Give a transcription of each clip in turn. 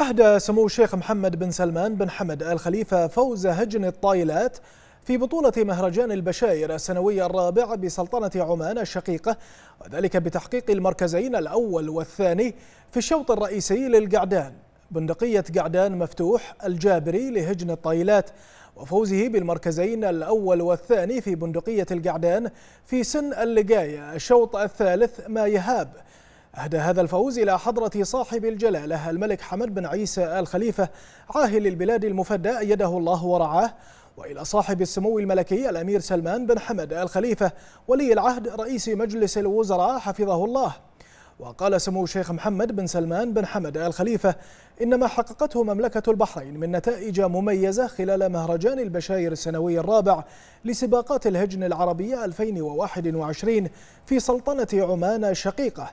أهدى سمو الشيخ محمد بن سلمان بن حمد الخليفة فوز هجن الطايلات في بطولة مهرجان البشاير السنوية الرابع بسلطنة عمان الشقيقة وذلك بتحقيق المركزين الأول والثاني في الشوط الرئيسي للقعدان بندقية قعدان مفتوح الجابري لهجن الطايلات وفوزه بالمركزين الأول والثاني في بندقية القعدان في سن اللقاية الشوط الثالث ما يهاب أهدى هذا الفوز إلى حضرة صاحب الجلالة الملك حمد بن عيسى آل خليفة عاهل البلاد المفدى أيده الله ورعاه وإلى صاحب السمو الملكي الأمير سلمان بن حمد آل خليفة ولي العهد رئيس مجلس الوزراء حفظه الله وقال سمو الشيخ محمد بن سلمان بن حمد آل خليفة إن ما حققته مملكة البحرين من نتائج مميزة خلال مهرجان البشاير السنوي الرابع لسباقات الهجن العربية 2021 في سلطنة عمان الشقيقة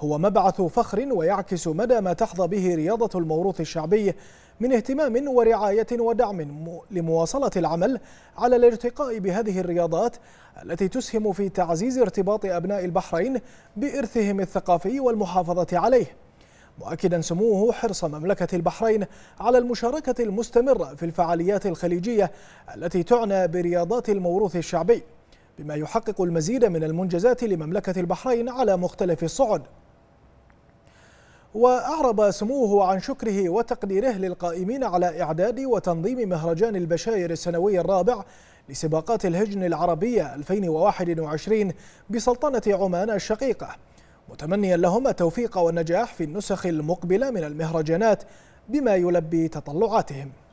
هو مبعث فخر ويعكس مدى ما تحظى به رياضة الموروث الشعبي من اهتمام ورعاية ودعم لمواصلة العمل على الارتقاء بهذه الرياضات التي تسهم في تعزيز ارتباط أبناء البحرين بإرثهم الثقافي والمحافظة عليه مؤكدا سموه حرص مملكة البحرين على المشاركة المستمرة في الفعاليات الخليجية التي تعنى برياضات الموروث الشعبي بما يحقق المزيد من المنجزات لمملكة البحرين على مختلف الصعد وأعرب سموه عن شكره وتقديره للقائمين على إعداد وتنظيم مهرجان البشاير السنوي الرابع لسباقات الهجن العربية 2021 بسلطنة عمان الشقيقة متمنيا لهم التوفيق والنجاح في النسخ المقبلة من المهرجانات بما يلبي تطلعاتهم